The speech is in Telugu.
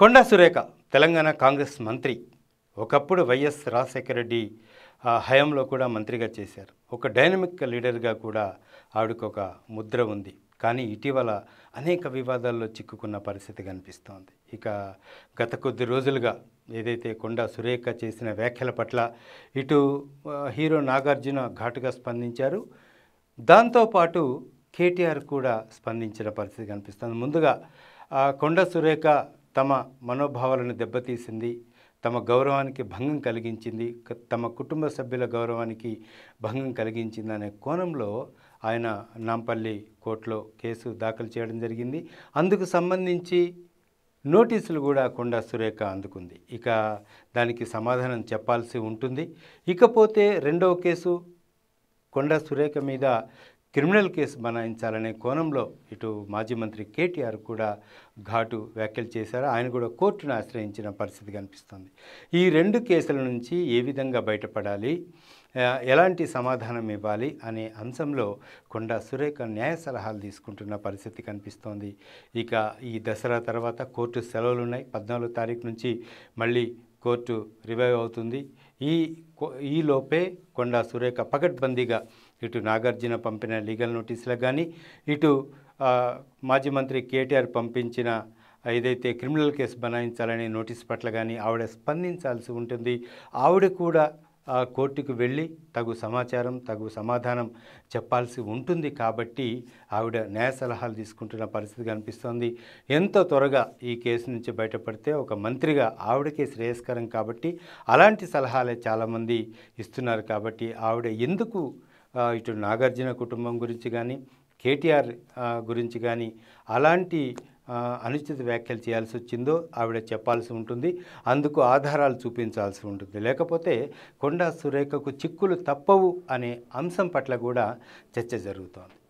కొండా సురేఖ తెలంగాణ కాంగ్రెస్ మంత్రి ఒకప్పుడు వైఎస్ రాజశేఖర రెడ్డి హయాంలో కూడా మంత్రిగా చేశారు ఒక డైనమిక్ లీడర్గా కూడా ఆవిడకు ఒక ముద్ర ఉంది కానీ ఇటీవల అనేక వివాదాల్లో చిక్కుకున్న పరిస్థితి కనిపిస్తోంది ఇక గత కొద్ది రోజులుగా ఏదైతే కొండా సురేఖ చేసిన వ్యాఖ్యల పట్ల ఇటు హీరో నాగార్జున ఘాటుగా స్పందించారు దాంతోపాటు కేటీఆర్ కూడా స్పందించిన పరిస్థితి కనిపిస్తుంది ముందుగా కొండ సురేఖ తమ మనోభావాలను దెబ్బతీసింది తమ గౌరవానికి భంగం కలిగించింది తమ కుటుంబ సభ్యుల గౌరవానికి భంగం కలిగించింది అనే కోణంలో ఆయన నాంపల్లి కోర్టులో కేసు దాఖలు చేయడం జరిగింది అందుకు సంబంధించి నోటీసులు కూడా కొండా సురేఖ అందుకుంది ఇక దానికి సమాధానం చెప్పాల్సి ఉంటుంది ఇకపోతే రెండవ కేసు కొండా సురేఖ మీద క్రిమినల్ కేసు బనాయించాలనే కోణంలో ఇటు మాజీ మంత్రి కేటీఆర్ కూడా ఘాటు వ్యాఖ్యలు చేశారు ఆయన కూడా కోర్టును ఆశ్రయించిన పరిస్థితి కనిపిస్తుంది ఈ రెండు కేసుల నుంచి ఏ విధంగా బయటపడాలి ఎలాంటి సమాధానం ఇవ్వాలి అనే అంశంలో కొండా సురేఖ న్యాయ సలహాలు తీసుకుంటున్న పరిస్థితి కనిపిస్తోంది ఇక ఈ దసరా తర్వాత కోర్టు సెలవులు ఉన్నాయి పద్నాలుగు తారీఖు నుంచి మళ్ళీ కోర్టు రివైవ్ అవుతుంది ఈ ఈలోపే కొండా సురేఖ పకడ్బందీగా ఇటు నాగార్జున పంపిన లీగల్ నోటీసులకు కానీ ఇటు మాజీ మంత్రి కేటీఆర్ పంపించిన ఏదైతే క్రిమినల్ కేసు బనాయించాలనే నోటీస్ పట్ల కానీ ఆవిడ స్పందించాల్సి ఉంటుంది ఆవిడ కూడా ఆ కోర్టుకు వెళ్ళి తగు సమాచారం తగు సమాధానం చెప్పాల్సి ఉంటుంది కాబట్టి ఆవిడ న్యాయ సలహాలు తీసుకుంటున్న పరిస్థితి కనిపిస్తోంది ఎంతో త్వరగా ఈ కేసు నుంచి బయటపడితే ఒక మంత్రిగా ఆవిడకే శ్రేయస్కరం కాబట్టి అలాంటి సలహాలే చాలామంది ఇస్తున్నారు కాబట్టి ఆవిడ ఎందుకు ఇటు నాగార్జున కుటుంబం గురించి కానీ కేటీఆర్ గురించి కానీ అలాంటి అనుచిత వ్యాఖ్యలు చేయాల్సి వచ్చిందో ఆవిడ చెప్పాల్సి ఉంటుంది అందుకు ఆధారాలు చూపించాల్సి ఉంటుంది లేకపోతే కొండా సురేఖకు చిక్కులు తప్పవు అనే అంశం పట్ల కూడా చర్చ జరుగుతోంది